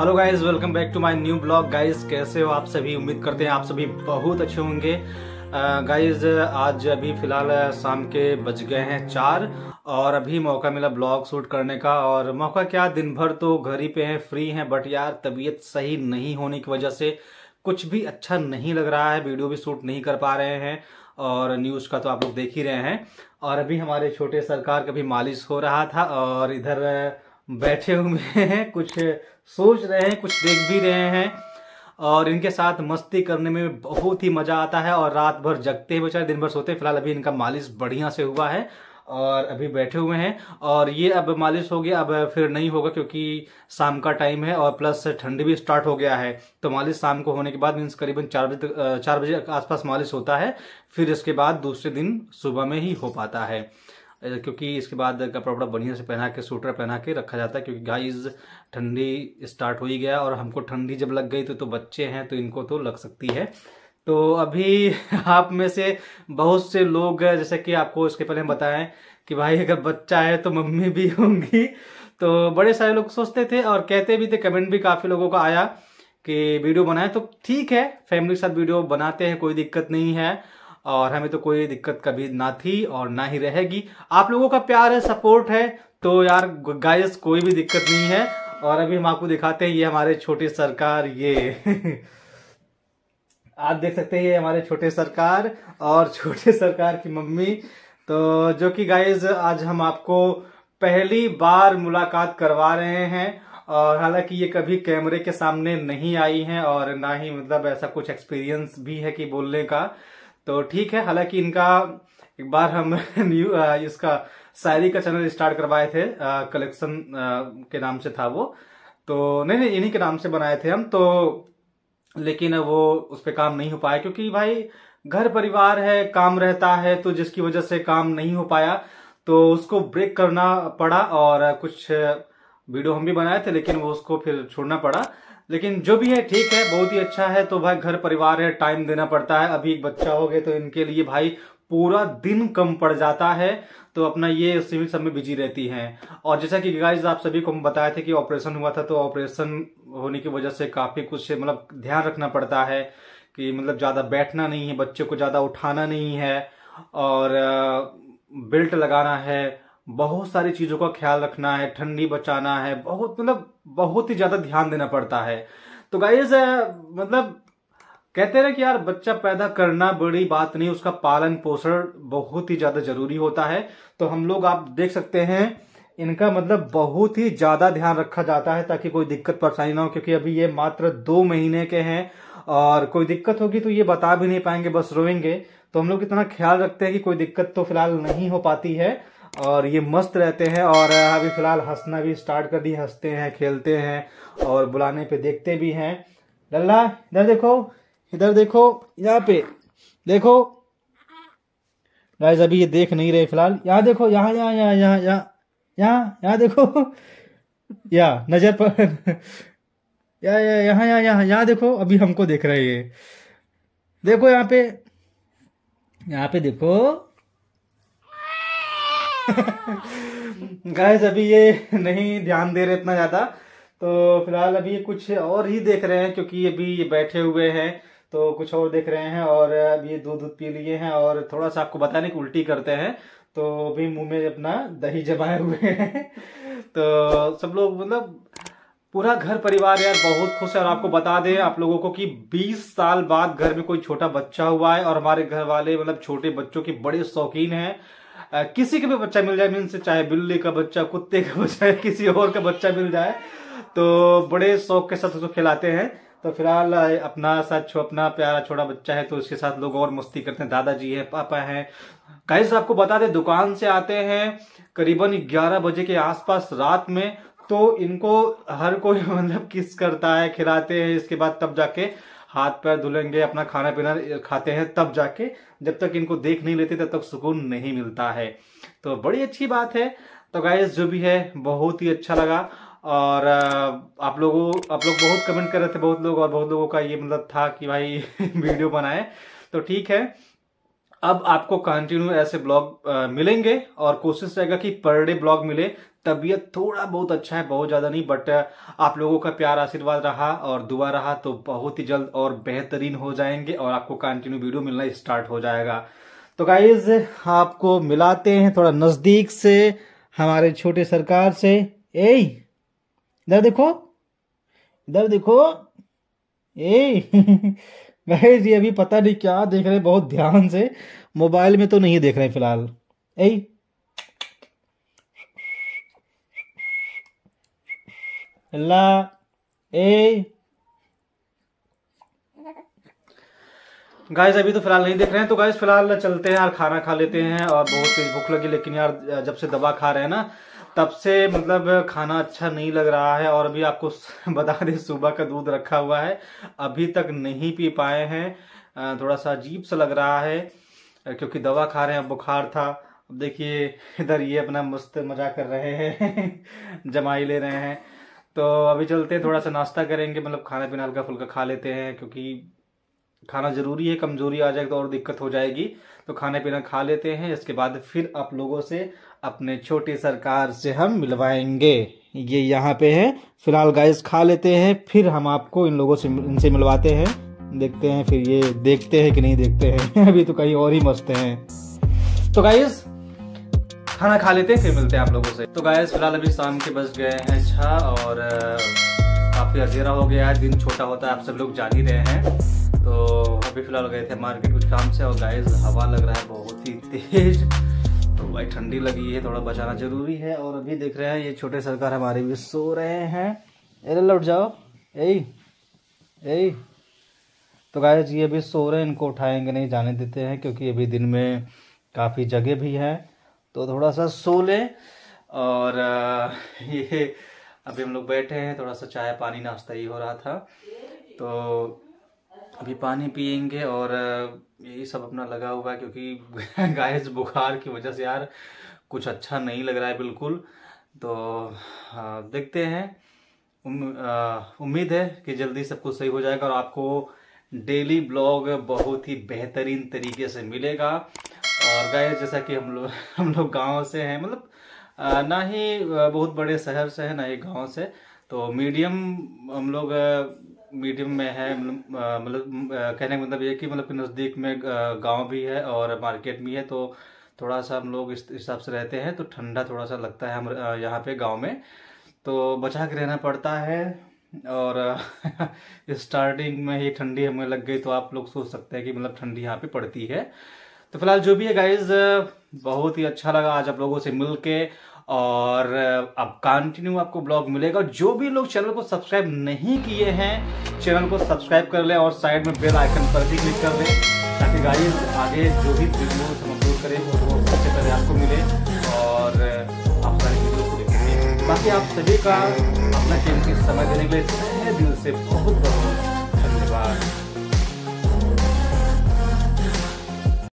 hello guys welcome back to my new blog guys कैसे हो आप सभी उम्मीद करते हैं आप सभी बहुत अच्छे होंगे गाइस uh, आज अभी फिलहाल uh, शाम के बज गए हैं चार और अभी मौका मिला ब्लॉग शूट करने का और मौका क्या दिन भर तो घर ही पे हैं फ्री हैं बट यार तबीयत सही नहीं होने की वजह से कुछ भी अच्छा नहीं लग रहा है वीडियो भी शूट नहीं कर पा रहे हैं और न्यूज़ का तो आप लोग देख ही रहे हैं और अभी हमारे छोटे सरकार का भी मालिश हो रहा था और इधर uh, बैठे हुए हैं कुछ सोच रहे हैं कुछ देख भी रहे हैं और इनके साथ मस्ती करने में बहुत ही मज़ा आता है और रात भर जगते हैं बेचारे दिन भर सोते फिलहाल अभी इनका मालिश बढ़िया से हुआ है और अभी बैठे हुए हैं और ये अब मालिश हो गया अब फिर नहीं होगा क्योंकि शाम का टाइम है और प्लस ठंड भी स्टार्ट हो गया है तो मालिश शाम को होने के बाद मीन्स करीबन चार बजे तक चार बजे आसपास मालिश होता है फिर इसके बाद दूसरे दिन सुबह में ही हो पाता है क्योंकि इसके बाद कपड़ा वपड़ा बढ़िया से पहना के स्वेटर पहना के रखा जाता है क्योंकि गाइस ठंडी स्टार्ट हो ही गया और हमको ठंडी जब लग गई तो तो बच्चे हैं तो इनको तो लग सकती है तो अभी आप में से बहुत से लोग जैसे कि आपको इसके पहले हम बताएं कि भाई अगर बच्चा है तो मम्मी भी होंगी तो बड़े सारे लोग सोचते थे और कहते भी थे कमेंट भी काफ़ी लोगों का आया कि वीडियो बनाए तो ठीक है फैमिली के साथ वीडियो बनाते हैं कोई दिक्कत नहीं है और हमें तो कोई दिक्कत कभी ना थी और ना ही रहेगी आप लोगों का प्यार है सपोर्ट है तो यार गाइस कोई भी दिक्कत नहीं है और अभी हम आपको दिखाते हैं ये हमारे छोटे सरकार ये आप देख सकते हैं ये हमारे छोटे सरकार और छोटे सरकार की मम्मी तो जो कि गाइज आज हम आपको पहली बार मुलाकात करवा रहे हैं और हालांकि ये कभी कैमरे के सामने नहीं आई हैं और ना ही मतलब ऐसा कुछ एक्सपीरियंस भी है कि बोलने का तो ठीक है हालांकि इनका एक बार हम न्यू इसका शायरी का चैनल स्टार्ट करवाए थे कलेक्शन के नाम से था वो तो नहीं नहीं इन्हीं के नाम से बनाए थे हम तो लेकिन वो उस पर काम नहीं हो पाया क्योंकि भाई घर परिवार है काम रहता है तो जिसकी वजह से काम नहीं हो पाया तो उसको ब्रेक करना पड़ा और कुछ वीडियो हम भी बनाए थे लेकिन वो उसको फिर छोड़ना पड़ा लेकिन जो भी है ठीक है बहुत ही अच्छा है तो भाई घर परिवार है टाइम देना पड़ता है अभी एक बच्चा हो गया तो इनके लिए भाई पूरा दिन कम पड़ जाता है तो अपना ये सिविल सब में बिजी रहती हैं और जैसा कि गाइज आप सभी को हम बताए थे कि ऑपरेशन हुआ था तो ऑपरेशन होने की वजह से काफ़ी कुछ मतलब ध्यान रखना पड़ता है कि मतलब ज़्यादा बैठना नहीं है बच्चे को ज़्यादा उठाना नहीं है और बेल्ट लगाना है बहुत सारी चीजों का ख्याल रखना है ठंडी बचाना है बहुत मतलब बहुत ही ज्यादा ध्यान देना पड़ता है तो गाइज मतलब कहते हैं कि यार बच्चा पैदा करना बड़ी बात नहीं उसका पालन पोषण बहुत ही ज्यादा जरूरी होता है तो हम लोग आप देख सकते हैं इनका मतलब बहुत ही ज्यादा ध्यान रखा जाता है ताकि कोई दिक्कत परेशानी ना हो क्योंकि अभी ये मात्र दो महीने के हैं और कोई दिक्कत होगी तो ये बता भी नहीं पाएंगे बस रोएंगे तो हम लोग इतना ख्याल रखते हैं कि कोई दिक्कत तो फिलहाल नहीं हो पाती है और ये मस्त रहते हैं और अभी फिलहाल हंसना भी स्टार्ट कर दिए हंसते हैं खेलते हैं और बुलाने पे देखते भी हैं लल्ला इधर देखो इधर देखो यहाँ पे देखो गाइज अभी ये देख नहीं रहे फिलहाल यहाँ देखो यहाँ यहाँ यहाँ यहाँ यहाँ यहाँ यहाँ देखो या नजर पर या या यहाँ यहाँ यहाँ यहाँ देखो अभी हमको देख रहे हैं ये देखो यहाँ पे यहाँ पे देखो गाइस अभी ये नहीं ध्यान दे रहे इतना ज़्यादा तो फिलहाल अभी कुछ और ही देख रहे हैं क्योंकि अभी ये बैठे हुए हैं तो कुछ और देख रहे हैं और अभी ये दूध दूध पी लिए हैं और थोड़ा सा आपको बताने की उल्टी करते हैं तो अभी मुंह में अपना दही जमाए हुए हैं तो सब लोग मतलब पूरा घर परिवार यार बहुत खुश है और आपको बता दें आप लोगों को कि 20 साल बाद घर में कोई छोटा बच्चा हुआ है और हमारे घर वाले मतलब छोटे बच्चों के बड़े शौकीन हैं किसी का भी बच्चा मिल जाए मीन्स चाहे बिल्ली का बच्चा कुत्ते का बच्चा या किसी और का बच्चा मिल जाए तो बड़े शौक के साथ उसको खिलाते हैं तो फिलहाल अपना सा छो अपना प्यारा छोटा बच्चा है तो उसके साथ लोग और मस्ती करते हैं दादाजी है पापा है कहीं से आपको बता दें दुकान से आते हैं करीबन 11 बजे के आसपास रात में तो इनको हर कोई मतलब किस करता है खिलाते हैं इसके बाद तब जाके हाथ पैर धुलेंगे अपना खाना पीना खाते हैं तब जाके जब तक इनको देख नहीं लेते तब तक सुकून नहीं मिलता है तो बड़ी अच्छी बात है तो गाइज जो भी है बहुत ही अच्छा लगा और आप लोगों आप लोग बहुत कमेंट कर रहे थे बहुत लोग और बहुत लोगों का ये मतलब था कि भाई वीडियो बनाए तो ठीक है अब आपको कंटिन्यू ऐसे ब्लॉग मिलेंगे और कोशिश रहेगा कि पर डे ब्लॉग मिले तबीयत थोड़ा बहुत अच्छा है बहुत ज़्यादा नहीं बट आप लोगों का प्यार आशीर्वाद रहा और दुआ रहा तो बहुत ही जल्द और बेहतरीन हो जाएंगे और आपको कंटिन्यू वीडियो मिलना स्टार्ट हो जाएगा तो गाइज आपको मिलाते हैं थोड़ा नज़दीक से हमारे छोटे सरकार से ए इधर देखो इधर देखो ए गाइज ये अभी पता नहीं क्या देख रहे बहुत ध्यान से मोबाइल में तो नहीं देख रहे फिलहाल ए la ए गाइस अभी तो फिलहाल नहीं देख रहे हैं तो गाइस फिलहाल चलते हैं यार खाना खा लेते हैं और बहुत तेज भूख लगी लेकिन यार जब से दवा खा रहे हैं ना तब से मतलब खाना अच्छा नहीं लग रहा है और अभी आपको बता दें सुबह का दूध रखा हुआ है अभी तक नहीं पी पाए हैं थोड़ा सा अजीब सा लग रहा है क्योंकि दवा खा रहे हैं बुखार था अब देखिए इधर ये अपना मस्त मजा कर रहे हैं जमाई ले रहे हैं तो अभी चलते हैं थोड़ा सा नाश्ता करेंगे मतलब खाना पीना हल्का फुल्का खा लेते हैं क्योंकि खाना ज़रूरी है कमज़ोरी आ जाएगी तो और दिक्कत हो जाएगी तो खाना पीना खा लेते हैं इसके बाद फिर आप लोगों से अपने छोटे सरकार से हम मिलवाएंगे ये यहाँ पे है फिलहाल गाइस खा लेते हैं फिर हम आपको इन लोगों से इनसे मिलवाते हैं देखते हैं फिर ये देखते हैं कि नहीं देखते हैं अभी तो कहीं और ही मस्त हैं तो गाइस खाना खा लेते हैं फिर मिलते हैं आप लोगों से तो गाय फिलहाल अभी शाम के बस गए हैं अच्छा और काफ़ी अंधेरा हो गया है दिन छोटा होता है आप सब लोग जान ही रहे हैं तो अभी फिलहाल गए थे मार्केट कुछ काम से और गाय हवा लग रहा है बहुत ही तेज तो भाई ठंडी लगी है थोड़ा बचाना जरूरी है और अभी देख रहे हैं ये छोटे सरकार हमारे भी सो रहे हैं अरे लौट जाओ यही यही तो गाय ये अभी सो रहे हैं इनको उठाएंगे नहीं जाने देते हैं क्योंकि अभी दिन में काफ़ी जगह भी है तो थोड़ा सा सो लें और ये अभी हम लोग बैठे हैं थोड़ा सा चाय पानी नाश्ता ही हो रहा था तो अभी पानी पियेंगे और यही सब अपना लगा हुआ है क्योंकि गाइस बुखार की वजह से यार कुछ अच्छा नहीं लग रहा है बिल्कुल तो देखते हैं उम्मीद है कि जल्दी सब कुछ सही हो जाएगा और आपको डेली ब्लॉग बहुत ही बेहतरीन तरीके से मिलेगा और गाय जैसा कि हम लोग हम लोग गाँव से हैं मतलब ना ही बहुत बड़े शहर से है ना ही गाँव से तो मीडियम हम लोग मीडियम में है मतलब, मतलब कहने का मतलब ये कि मतलब कि नज़दीक में गांव भी है और मार्केट भी है तो थोड़ा सा हम लोग इस हिसाब से रहते हैं तो ठंडा थोड़ा सा लगता है हम यहाँ पे गांव में तो बचा के रहना पड़ता है और स्टार्टिंग में ही ठंडी हमें लग गई तो आप लोग सोच सकते हैं कि मतलब ठंडी यहाँ पे पड़ती है तो फिलहाल जो भी है गाइज बहुत ही अच्छा लगा आज आप लोगों से मिल के और अब कंटिन्यू आपको ब्लॉग मिलेगा जो भी लोग चैनल को सब्सक्राइब नहीं किए हैं चैनल को सब्सक्राइब कर लें और साइड में बेल आइकन पर भी क्लिक कर लें ताकि गाइज आगे जो भी वीडियो हम अपलोड करें वो सबसे पहले आपको मिले और आप सारी वीडियो को देखेंगे बाकी आप सभी का अपना चैनल की समय देने के लिए दिल से बहुत बहुत धन्यवाद